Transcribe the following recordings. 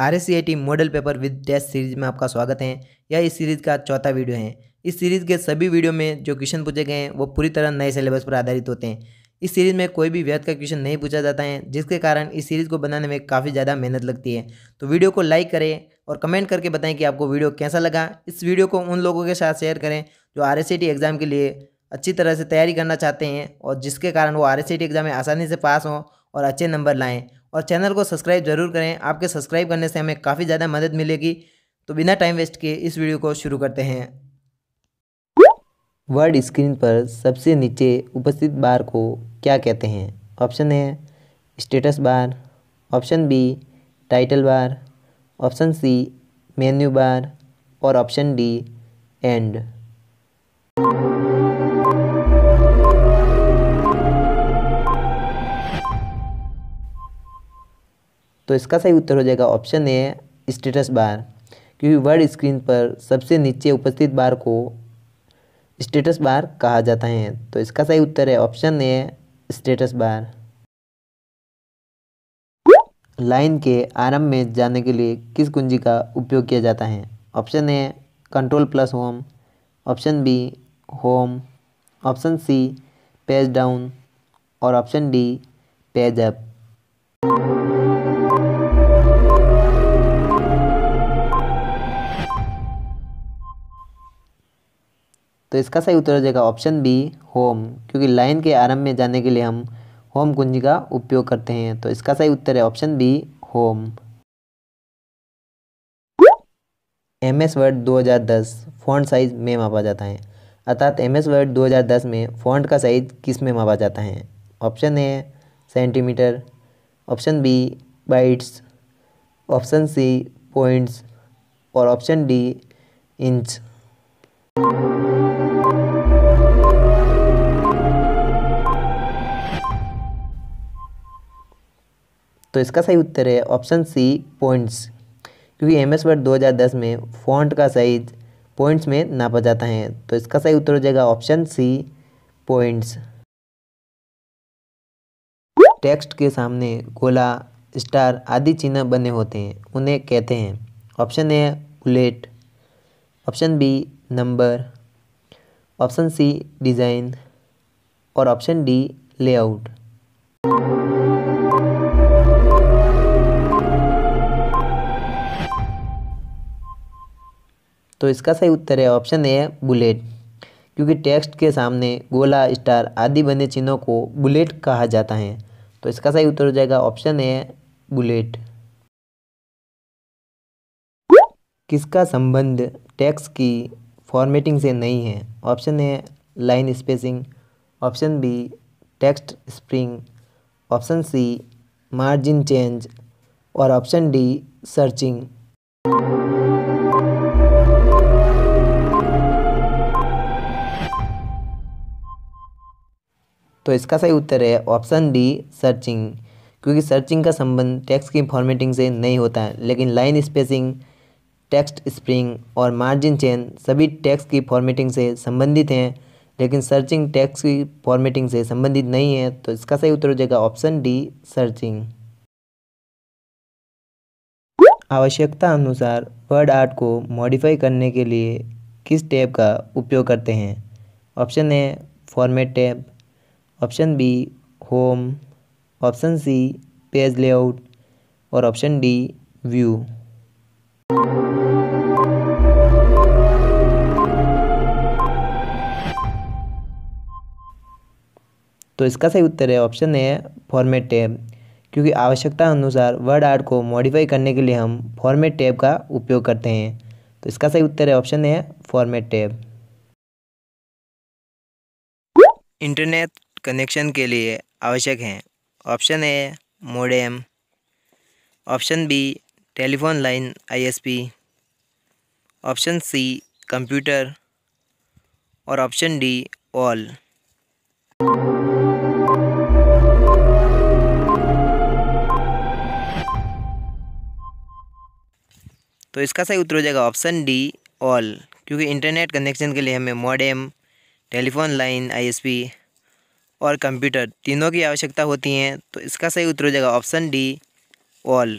are model paper with test series में आपका स्वागत है यह इस सीरीज़ का चौथा वीडियो है इस सीरीज़ के सभी वीडियो में जो क्वेश्चन पूछे गए हैं वो पूरी तरह नए सिलेबस पर आधारित होते हैं इस सीरीज़ में कोई भी व्यर्थ का क्वेश्चन नहीं पूछा जाता है जिसके कारण इस सीरीज़ को बनाने में काफ़ी ज़्यादा मेहनत लगती है तो वीडियो को लाइक करें और कमेंट करके बताएं कि आपको वीडियो कैसा लगा इस वीडियो को उन लोगों के साथ शेयर करें जो आर एग्ज़ाम के लिए अच्छी तरह से तैयारी करना चाहते हैं और जिसके कारण वो आर एग्ज़ाम में आसानी से पास हों और अच्छे नंबर लाएँ और चैनल को सब्सक्राइब जरूर करें आपके सब्सक्राइब करने से हमें काफ़ी ज़्यादा मदद मिलेगी तो बिना टाइम वेस्ट किए इस वीडियो को शुरू करते हैं वर्ड स्क्रीन पर सबसे नीचे उपस्थित बार को क्या कहते हैं ऑप्शन है status bar option B title bar option C menu bar और ऑप्शन डी एंड तो इसका सही उत्तर हो जाएगा ऑप्शन ए स्टेटस बार क्योंकि वर्ड स्क्रीन पर सबसे नीचे उपस्थित बार को स्टेटस बार कहा जाता है तो इसका सही उत्तर है option A status bar line के आरंभ में जाने के लिए किस कुंजी का उपयोग किया जाता है option A control plus home option B home option C page down और ऑप्शन डी पेज अप तो इसका सही उत्तर हो जाएगा ऑप्शन बी होम क्योंकि लाइन के आरंभ में जाने के लिए हम होम कुंजी का उपयोग करते हैं तो इसका सही उत्तर है option B home M S Word दो हज़ार दस फॉन्ट साइज में मापा जाता है अर्थात एम एस वर्ड दो हज़ार दस में फॉन्ट का साइज किस में मापा जाता है option A centimetre option B bytes option C points और ऑप्शन डी इंच तो इसका सही उत्तर है ऑप्शन सी पॉइंट्स क्योंकि एम एस वर्ड दो हज़ार दस में फॉन्ट का साइज पॉइंट्स में नापा जाता है तो इसका सही उत्तर हो जाएगा ऑप्शन सी पॉइंट्स टेक्स्ट के सामने गोला स्टार आदि चिन्ह बने होते हैं उन्हें कहते हैं option A bullet option B number option C design और ऑप्शन डी लेआउट तो इसका सही उत्तर है ऑप्शन ए है बुलेट क्योंकि टेक्स्ट के सामने गोला स्टार आदि बने चिन्हों को बुलेट कहा जाता है तो इसका सही उत्तर हो जाएगा ऑप्शन ए बुलेट किसका संबंध टैक्स की फॉर्मेटिंग से नहीं है option A line spacing option B text spring option C margin change और ऑप्शन डी सर्चिंग तो इसका सही उत्तर है ऑप्शन डी सर्चिंग क्योंकि सर्चिंग का संबंध टेक्स्ट की फॉर्मेटिंग से नहीं होता है लेकिन लाइन स्पेसिंग टेक्स्ट स्प्रिंग और मार्जिन चेन सभी टेक्स्ट की फॉर्मेटिंग से संबंधित हैं लेकिन सर्चिंग टेक्स्ट की फॉर्मेटिंग से संबंधित नहीं है तो इसका सही उत्तर हो जाएगा ऑप्शन डी सर्चिंग आवश्यकता अनुसार वर्ड आर्ट को मॉडिफाई करने के लिए किस टैब का उपयोग करते हैं ऑप्शन है format tab option B home option C page layout और ऑप्शन डी व्यू तो इसका सही उत्तर है ऑप्शन ए फॉर्मेट टैब क्योंकि आवश्यकता अनुसार वर्ड आर्ट को मॉडिफाई करने के लिए हम फॉर्मेट टैब का उपयोग करते हैं तो इसका सही उत्तर है option A format tab internet connection के लिए आवश्यक हैं option A modem option B telephone line ISP option C computer और ऑप्शन डी ऑल तो इसका सही उत्तर हो जाएगा ऑप्शन डी ऑल क्योंकि इंटरनेट कनेक्शन के लिए हमें मॉडेम टेलीफोन लाइन आईएसपी और कंप्यूटर तीनों की आवश्यकता होती है तो इसका सही उत्तर हो जाएगा ऑप्शन डी ऑल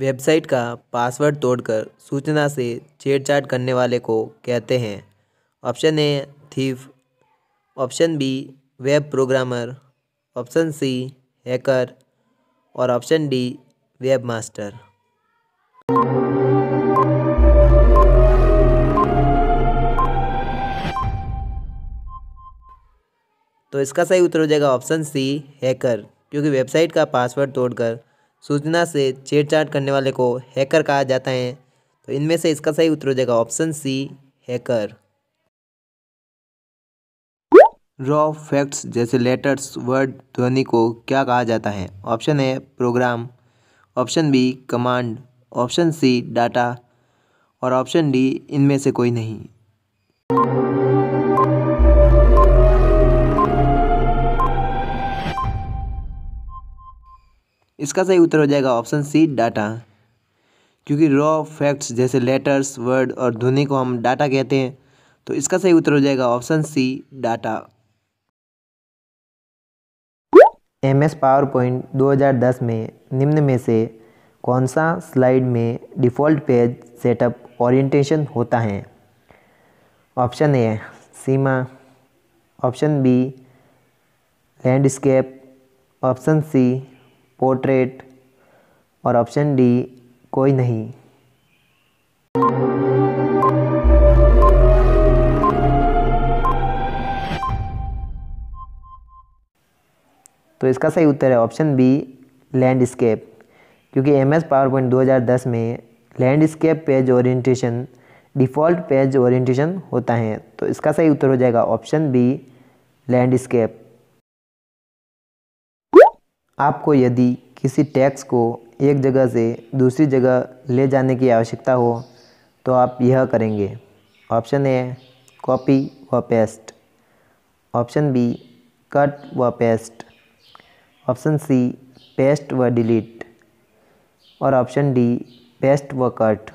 वेबसाइट का पासवर्ड तोड़कर सूचना से छेड़छाड़ करने वाले को कहते हैं option A thief option B web programmer option C hacker और ऑप्शन डी वेब मास्टर तो इसका सही उत्तर हो जाएगा ऑप्शन सी हैकर क्योंकि वेबसाइट का पासवर्ड तोड़कर सूचना से छेड़छाड़ करने वाले को हैकर कहा जाता है तो इनमें से इसका सही उत्तर हो जाएगा option C hacker raw facts जैसे लेटर्स वर्ड ध्वनि को क्या कहा जाता है option A program option B command option C data और ऑप्शन डी इनमें से कोई नहीं इसका सही उत्तर हो जाएगा ऑप्शन सी डाटा क्योंकि रॉ फैक्ट्स जैसे लेटर्स वर्ड और ध्वनि को हम डाटा कहते हैं तो इसका सही उत्तर हो जाएगा option C data M S PowerPoint दो हज़ार दस में निम्न में से कौन सा स्लाइड में डिफ़ॉल्ट पेज सेटअप ओरिएंटेशन होता है ऑप्शन ए सीमा option B landscape option C portrait और ऑप्शन डी कोई नहीं तो इसका सही उत्तर है ऑप्शन बी लैंडस्केप क्योंकि एम एस पावर पॉइंट दो में landscape page orientation default page orientation होता है तो इसका सही उत्तर हो जाएगा ऑप्शन बी लैंडस्केप आपको यदि किसी टैक्स को एक जगह से दूसरी जगह ले जाने की आवश्यकता हो तो आप यह करेंगे ऑप्शन ए कॉपी व पेस्ट ऑप्शन बी कट व पेस्ट ऑप्शन सी पेस्ट व डिलीट और ऑप्शन डी पेस्ट व कट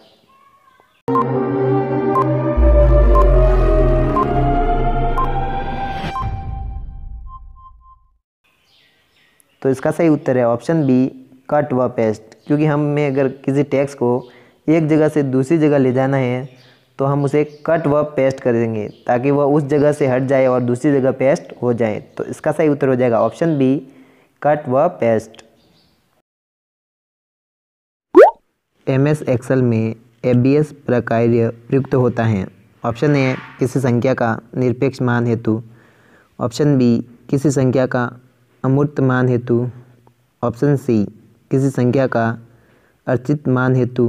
तो इसका सही उत्तर है ऑप्शन बी कट व पेस्ट क्योंकि हमें अगर किसी टैक्स को एक जगह से दूसरी जगह ले जाना है तो हम उसे कट व पेस्ट करेंगे ताकि वह उस जगह से हट जाए और दूसरी जगह पेस्ट हो जाए तो इसका सही उत्तर हो जाएगा ऑप्शन बी कट व पेस्ट एम एस एक्सल में ए बी एस प्रकार्य प्रयुक्त होता है ऑप्शन ए किसी संख्या का निरपेक्ष मान हेतु ऑप्शन बी किसी संख्या का अमूर्त मान हेतु ऑप्शन सी किसी संख्या का अर्चित मान हेतु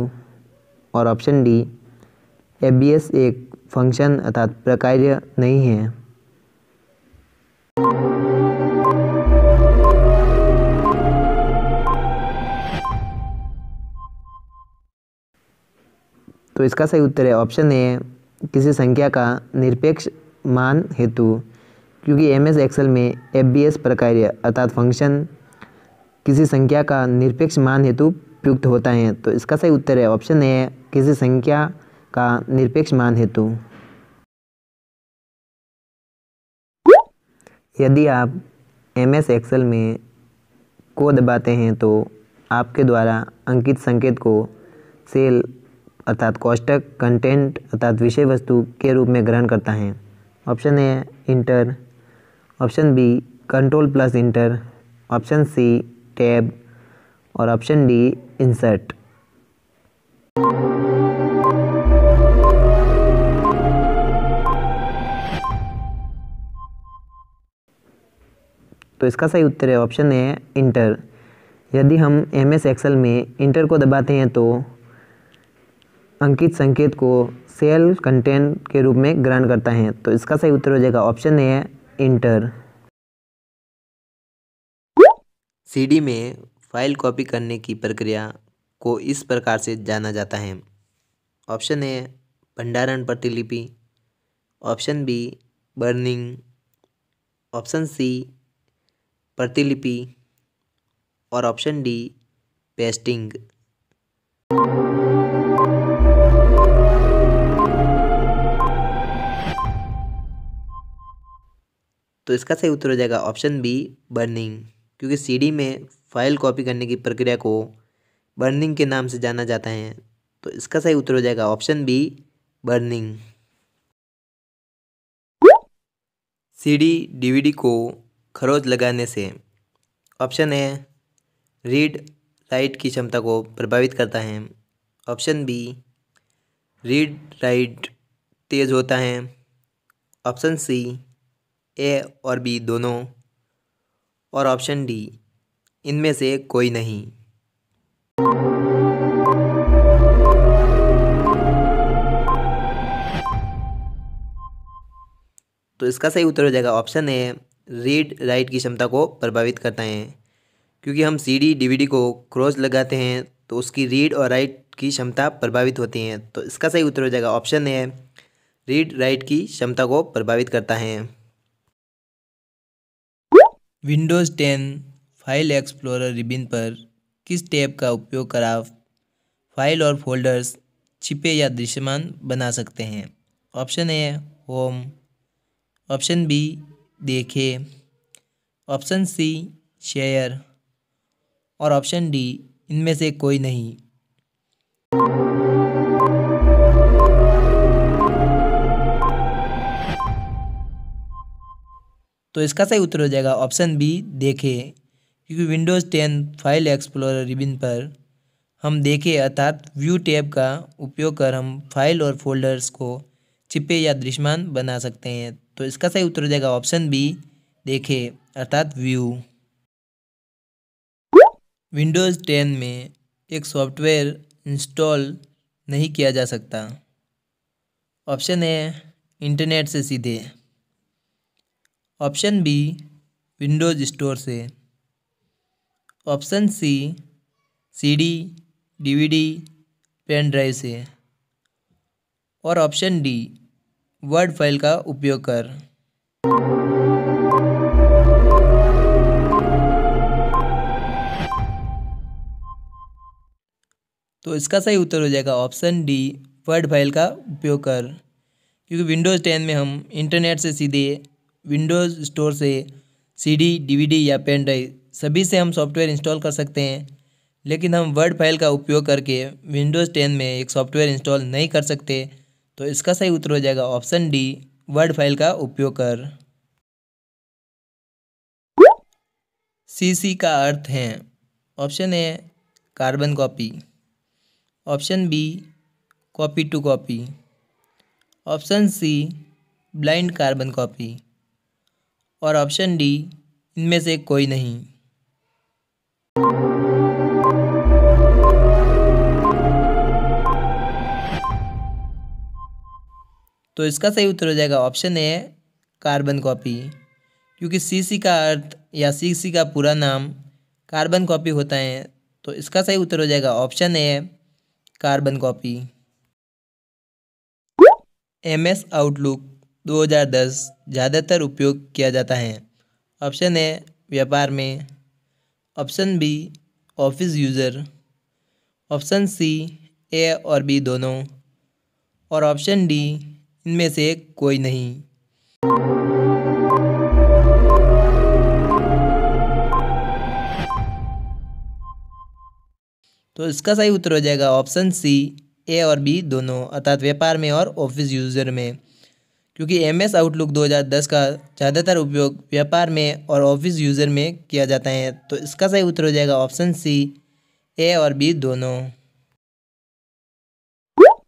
और ऑप्शन डी एबीएस एक फंक्शन अर्थात प्रकार्य नहीं है तो इसका सही उत्तर है ऑप्शन ए किसी संख्या का निरपेक्ष मान हेतु क्योंकि एम एस एक्सल में एफ बी एस प्रकार्य अर्थात फंक्शन किसी संख्या का निरपेक्ष मान हेतु प्रयुक्त होता है तो इसका सही उत्तर है ऑप्शन ए किसी संख्या का निरपेक्ष मान हेतु यदि आप एम एस एक्सल में को दबाते हैं तो आपके द्वारा अंकित संकेत को सेल अर्थात कौष्टक कंटेंट अर्थात विषय वस्तु के रूप में ग्रहण करता है option A enter option B control plus enter option C tab और ऑप्शन डी इंसर्ट तो इसका सही उत्तर है ऑप्शन है इंटर यदि हम एम एस एक्सल में इंटर को दबाते हैं तो अंकित संकेत को सेल कंटेंट के रूप में ग्रहण करता है तो इसका सही उत्तर हो जाएगा ऑप्शन है इंटर सीडी में फाइल कॉपी करने की प्रक्रिया को इस प्रकार से जाना जाता है ऑप्शन ए भंडारण प्रतिलिपि option B burning option C प्रतिलिपि और ऑप्शन डी पेस्टिंग तो इसका सही उत्तर हो जाएगा ऑप्शन बी बर्निंग क्योंकि सीडी में फाइल कॉपी करने की प्रक्रिया को बर्निंग के नाम से जाना जाता है तो इसका सही उत्तर हो जाएगा option B burning CD DVD को खरोज लगाने से ऑप्शन ए रीड लाइट की क्षमता को प्रभावित करता है ऑप्शन बी रीड लाइट तेज़ होता है ऑप्शन सी ए और बी दोनों और ऑप्शन डी इनमें से कोई नहीं तो इसका सही उत्तर हो जाएगा ऑप्शन ए रीड राइट की क्षमता को प्रभावित करता है क्योंकि हम सीडी डीवीडी को क्रॉस लगाते हैं तो उसकी रीड और राइट की क्षमता प्रभावित होती है तो इसका सही उत्तर हो जाएगा ऑप्शन ए रीड राइट की क्षमता को प्रभावित करता है Windows ten file explorer ribbon पर किस टैब का उपयोग कर आप फाइल और फोल्डर्स छिपे या दृश्यमान बना सकते हैं option A home option B देखें ऑप्शन सी शेयर और ऑप्शन डी इनमें से कोई नहीं तो इसका सही उत्तर हो जाएगा ऑप्शन बी देखें क्योंकि Windows ten file explorer ribbon पर हम देखें अर्थात व्यू टैब का उपयोग कर हम फाइल और फोल्डर्स को छिपे या दृश्यमान बना सकते हैं तो इसका सही उत्तर हो जाएगा ऑप्शन बी देखें अर्थात व्यू विंडोज़ टेन में एक सॉफ्टवेयर इंस्टॉल नहीं किया जा सकता ऑप्शन है इंटरनेट से सीधे ऑप्शन बी विंडोज स्टोर से option C CD, DVD, pen drive से और ऑप्शन डी वर्ड फाइल का उपयोग कर तो इसका सही उत्तर हो जाएगा ऑप्शन डी वर्ड फाइल का उपयोग कर क्योंकि विंडोज़ टेन में हम इंटरनेट से सीधे विंडोज़ स्टोर से सीडी, डीवीडी या पेन ड्राइव सभी से हम सॉफ्टवेयर इंस्टॉल कर सकते हैं लेकिन हम वर्ड फाइल का उपयोग करके विंडोज़ टेन में एक सॉफ्टवेयर इंस्टॉल नहीं कर सकते तो इसका सही उत्तर हो जाएगा ऑप्शन डी वर्ड फाइल का उपयोग कर सीसी का अर्थ है option A carbon copy option B copy to copy option C blind carbon copy और ऑप्शन डी इनमें से कोई नहीं तो इसका सही उत्तर हो जाएगा ऑप्शन ए कार्बन कॉपी क्योंकि सी सी का अर्थ या सी सी का पूरा नाम कार्बन कॉपी होता है तो इसका सही उत्तर हो जाएगा option A carbon copy M S Outlook 2010 ज़्यादातर उपयोग किया जाता है ऑप्शन ए व्यापार में option B office user option C A और बी दोनों और ऑप्शन डी इनमें से कोई नहीं तो इसका सही उत्तर हो जाएगा ऑप्शन सी ए और बी दोनों अर्थात व्यापार में और ऑफिस यूज़र में क्योंकि एम एस आउटलुक 2010 का ज़्यादातर उपयोग व्यापार में और ऑफिस यूज़र में किया जाता है तो इसका सही उत्तर हो जाएगा ऑप्शन सी ए और बी दोनों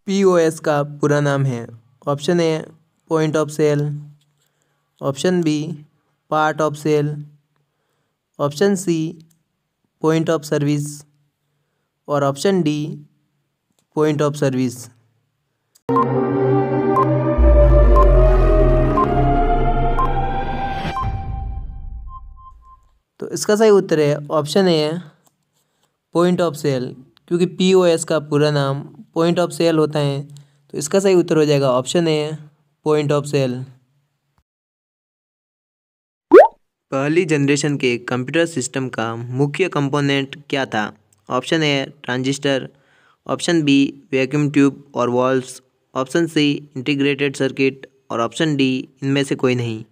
पी ओ एस का पूरा नाम है option A point of sale option B part of sale option C point of service और option D point of service इसका सही उत्तर है ऑप्शन ए है पॉइंट ऑफ सेल क्योंकि पी ओ एस का पूरा नाम पॉइंट ऑफ सेल होता है तो इसका सही उत्तर हो जाएगा option A point of sale पहली जनरेशन के कंप्यूटर सिस्टम का मुख्य कंपोनेंट क्या था option A transistor option B vacuum tube और valves option C integrated circuit और ऑप्शन डी इनमें से कोई नहीं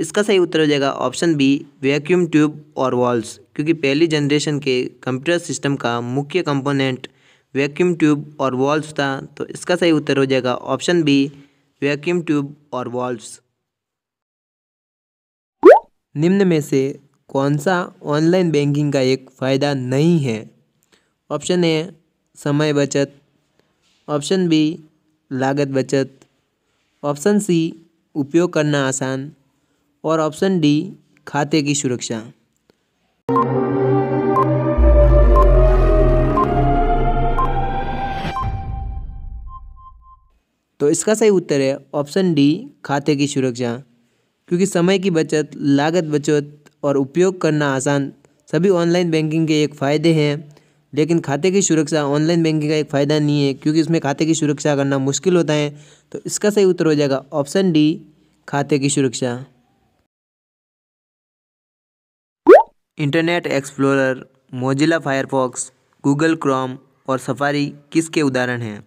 इसका सही उत्तर हो जाएगा ऑप्शन बी वैक्यूम ट्यूब और वॉल्स क्योंकि पहली जनरेशन के कंप्यूटर सिस्टम का मुख्य कंपोनेंट वैक्यूम ट्यूब और वॉल्स था तो इसका सही उत्तर हो जाएगा ऑप्शन बी वैक्यूम ट्यूब और वॉल्व्स निम्न में से कौन सा ऑनलाइन बैंकिंग का एक फ़ायदा नहीं है ऑप्शन ए समय बचत ऑप्शन बी लागत बचत ऑप्शन सी उपयोग करना आसान और ऑप्शन डी खाते की सुरक्षा तो इसका सही उत्तर है ऑप्शन डी खाते की सुरक्षा क्योंकि समय की बचत लागत बचत और उपयोग करना आसान सभी ऑनलाइन बैंकिंग के एक फ़ायदे हैं लेकिन खाते की सुरक्षा ऑनलाइन बैंकिंग का एक फ़ायदा नहीं है क्योंकि इसमें खाते की सुरक्षा करना मुश्किल होता है तो इसका सही उत्तर हो जाएगा ऑप्शन डी खाते की सुरक्षा Internet Explorer Mozilla Firefox Google Chrome और सफारी किसके उदाहरण हैं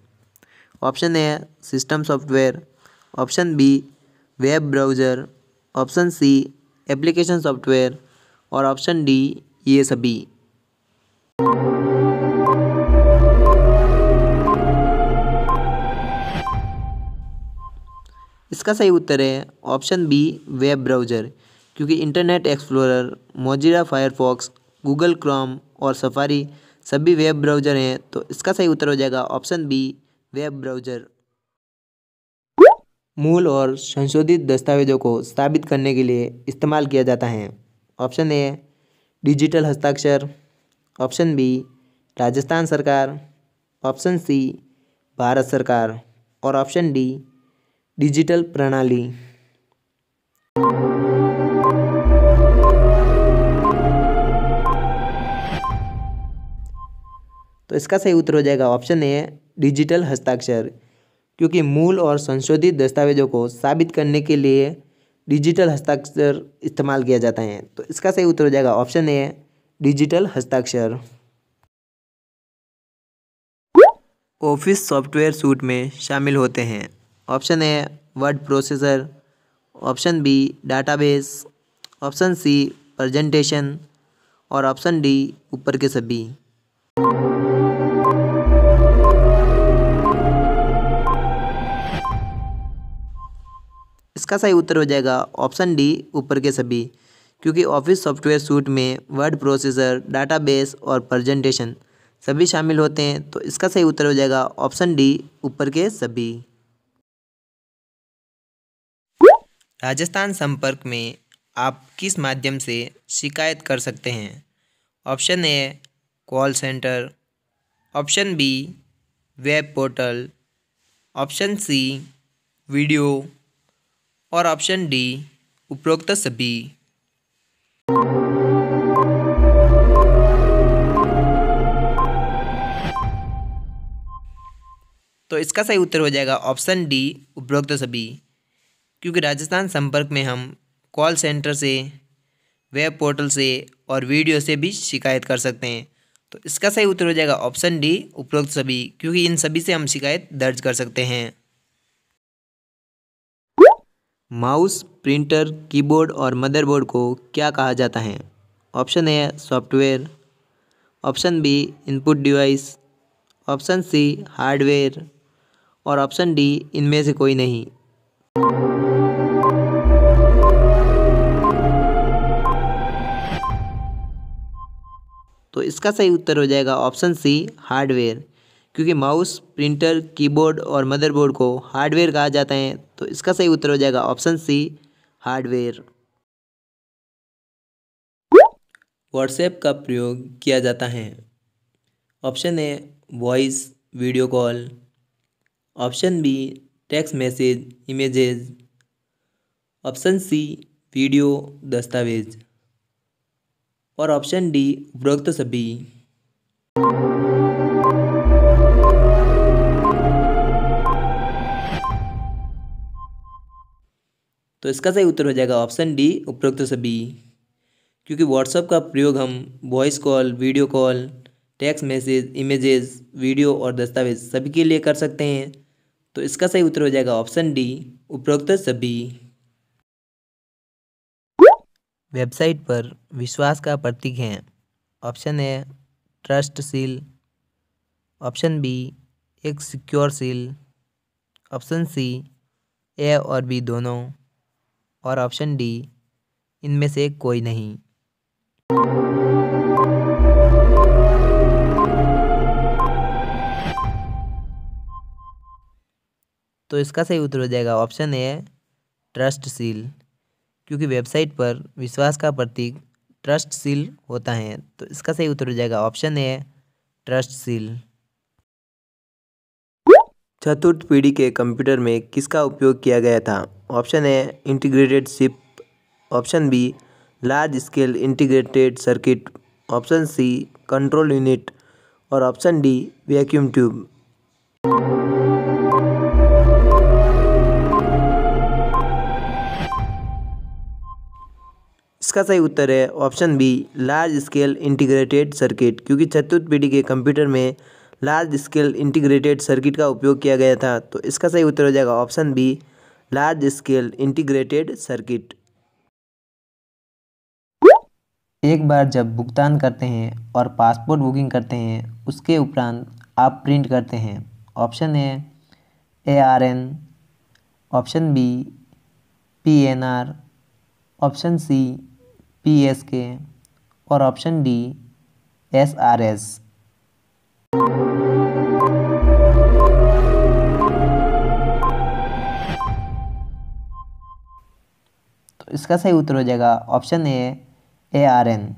option A system software option B web browser option C application software और ऑप्शन डी ये सभी इसका सही उत्तर है ऑप्शन बी वेब ब्राउज़र क्योंकि Internet Explorer Mozilla Firefox Google Chrome और सफारी सभी वेब ब्राउज़र हैं तो इसका सही उत्तर हो जाएगा ऑप्शन बी वेब ब्राउज़र मूल और संशोधित दस्तावेजों को स्थापित करने के लिए इस्तेमाल किया जाता है ऑप्शन ए डिजिटल हस्ताक्षर ऑप्शन बी राजस्थान सरकार ऑप्शन सी भारत सरकार और ऑप्शन डी डिजिटल प्रणाली तो इसका सही उत्तर हो जाएगा ऑप्शन ए डिजिटल हस्ताक्षर क्योंकि मूल और संशोधित दस्तावेजों को साबित करने के लिए डिजिटल हस्ताक्षर इस्तेमाल किया जाता है तो इसका सही उत्तर हो जाएगा ऑप्शन ए डिजिटल हस्ताक्षर ऑफिस सॉफ्टवेयर सूट में शामिल होते हैं option A word processor option B database option C presentation और ऑप्शन डी ऊपर के सभी इसका सही उत्तर हो जाएगा ऑप्शन डी ऊपर के सभी क्योंकि ऑफिस सॉफ्टवेयर सूट में वर्ड प्रोसेसर डाटाबेस और प्रजेंटेशन सभी शामिल होते हैं तो इसका सही उत्तर हो जाएगा ऑप्शन डी ऊपर के सभी राजस्थान संपर्क में आप किस माध्यम से शिकायत कर सकते हैं option A call centre option B web portal option C video और ऑप्शन डी उपरोक्त सभी तो इसका सही उत्तर हो जाएगा ऑप्शन डी उपरोक्त सभी क्योंकि राजस्थान संपर्क में हम कॉल सेंटर से वेब पोर्टल से और वीडियो से भी शिकायत कर सकते हैं तो इसका सही उत्तर हो जाएगा ऑप्शन डी उपरोक्त सभी क्योंकि इन सभी से हम शिकायत दर्ज कर सकते हैं माउस प्रिंटर कीबोर्ड और मदरबोर्ड को क्या कहा जाता है option A software option B input device option C hardware और ऑप्शन डी इनमें से कोई नहीं तो इसका सही उत्तर हो जाएगा ऑप्शन सी हार्डवेयर क्योंकि माउस प्रिंटर कीबोर्ड और मदरबोर्ड को हार्डवेयर कहा जाता है तो इसका सही उत्तर हो जाएगा ऑप्शन सी हार्डवेयर व्हाट्सएप का प्रयोग किया जाता है option A voice video call option B text message images option C video दस्तावेज और ऑप्शन डी उपरोक्त सभी तो इसका सही उत्तर हो जाएगा ऑप्शन डी उपरोक्त सभी क्योंकि व्हाट्सअप का प्रयोग हम voice call video call text message images video और दस्तावेज सभी के लिए कर सकते हैं तो इसका सही उत्तर हो जाएगा ऑप्शन डी उपरोक्त सभी वेबसाइट पर विश्वास का प्रतीक है option A trust seal option B एक secure seal option C A और बी दोनों और ऑप्शन डी इनमें से कोई नहीं तो इसका सही उत्तर हो जाएगा ऑप्शन ए ट्रस्ट सील क्योंकि वेबसाइट पर विश्वास का प्रतीक ट्रस्ट सील होता है तो इसका सही उत्तर हो जाएगा ऑप्शन ए ट्रस्ट सील चतुर्थ पीढ़ी के कंप्यूटर में किसका उपयोग किया गया था option A integrated chip option B large scale integrated circuit option C control unit और ऑप्शन डी वैक्यूम ट्यूब इसका सही उत्तर है option B large scale integrated circuit क्योंकि चतुर्थ पीढ़ी के कंप्यूटर में लार्ज स्केल इंटीग्रेटेड सर्किट का उपयोग किया गया था तो इसका सही उत्तर हो जाएगा option B large scale integrated circuit एक बार जब भुगतान करते हैं और पासपोर्ट बुकिंग करते हैं उसके उपरांत आप प्रिंट करते हैं option A A R N option B P N R option C P S K और option D S R S इसका सही उत्तर हो जाएगा option A A R N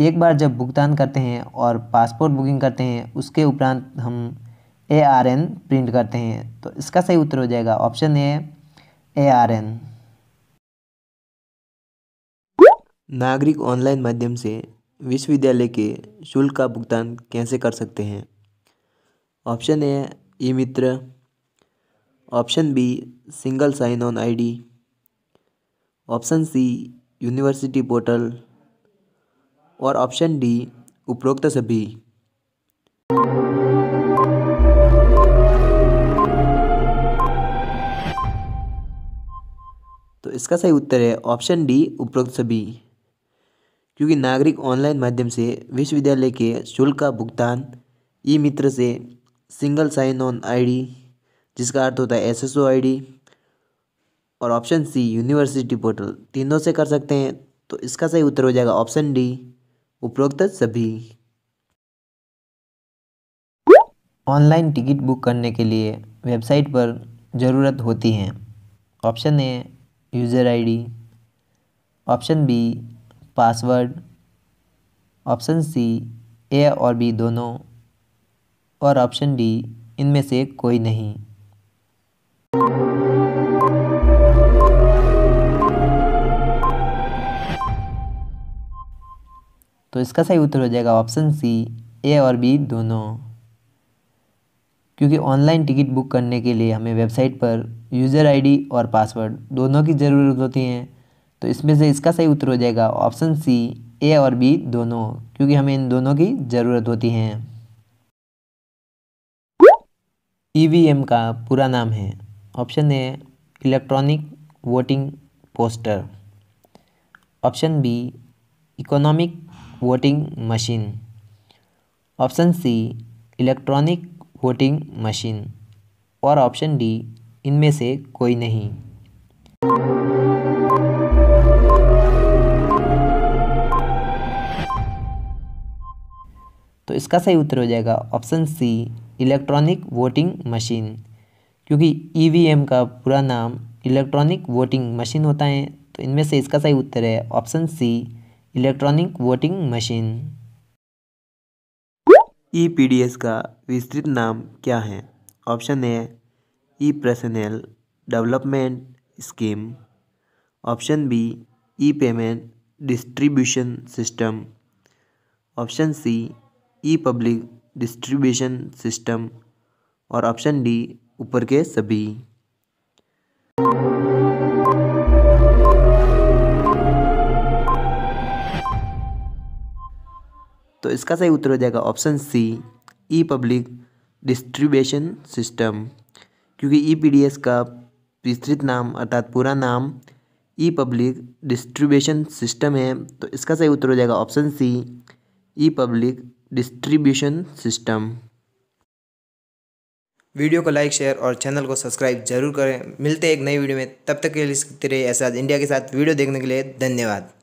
एक बार जब भुगतान करते हैं और पासपोर्ट बुकिंग करते हैं उसके उपरांत हम ए आर एन प्रिंट करते हैं तो इसका सही उत्तर हो जाएगा option A A R N नागरिक ऑनलाइन माध्यम से विश्वविद्यालय के शुल्क का भुगतान कैसे कर सकते हैं option A E Mitra option B single sign on ID option C university portal और ऑप्शन डी उपरोक्त सभी तो इसका सही उत्तर है ऑप्शन डी उपरोक्त सभी क्योंकि नागरिक ऑनलाइन माध्यम से विश्वविद्यालय के शुल्क का भुगतान ई मित्र से सिंगल साइन ऑन आईडी जिसका अर्थ होता है एसएसओ आईडी और ऑप्शन सी यूनिवर्सिटी पोर्टल तीनों से कर सकते हैं तो इसका सही उत्तर हो जाएगा ऑप्शन डी उपरोक्त सभी ऑनलाइन टिकट बुक करने के लिए वेबसाइट पर ज़रूरत होती है option A user ID, option B password option C A और बी दोनों और ऑप्शन डी इनमें से कोई नहीं तो इसका सही उत्तर हो जाएगा ऑप्शन सी ए और बी दोनों क्योंकि ऑनलाइन टिकट बुक करने के लिए हमें वेबसाइट पर यूज़र आईडी और पासवर्ड दोनों की ज़रूरत होती है तो इसमें से इसका सही उत्तर हो जाएगा ऑप्शन सी ए और बी दोनों क्योंकि हमें इन दोनों की ज़रूरत होती है ईवीएम e का पूरा नाम है option A electronic voting poster option B economic voting machine option C electronic voting machine और ऑप्शन डी इनमें से कोई नहीं तो इसका सही उत्तर हो जाएगा option C electronic voting machine क्योंकि ईवीएम e का पूरा नाम इलेक्ट्रॉनिक वोटिंग मशीन होता है तो इनमें से इसका सही उत्तर है option C electronic voting machine E S का विस्तृत नाम क्या है option A E personal development scheme option B E payment distribution system option C E public distribution system और ऑप्शन डी ऊपर के सभी तो इसका सही उत्तर हो जाएगा option C E public distribution system क्योंकि ई e पी का विस्तृत नाम अर्थात पूरा नाम ई पब्लिक डिस्ट्रीब्यूशन सिस्टम है तो इसका सही उत्तर हो जाएगा option C E public distribution system video को लाइक शेयर और चैनल को सब्सक्राइब जरूर करें मिलते हैं एक नई वीडियो में तब तक के लिए सीखते रहिए ऐसा इंडिया के साथ वीडियो देखने के लिए धन्यवाद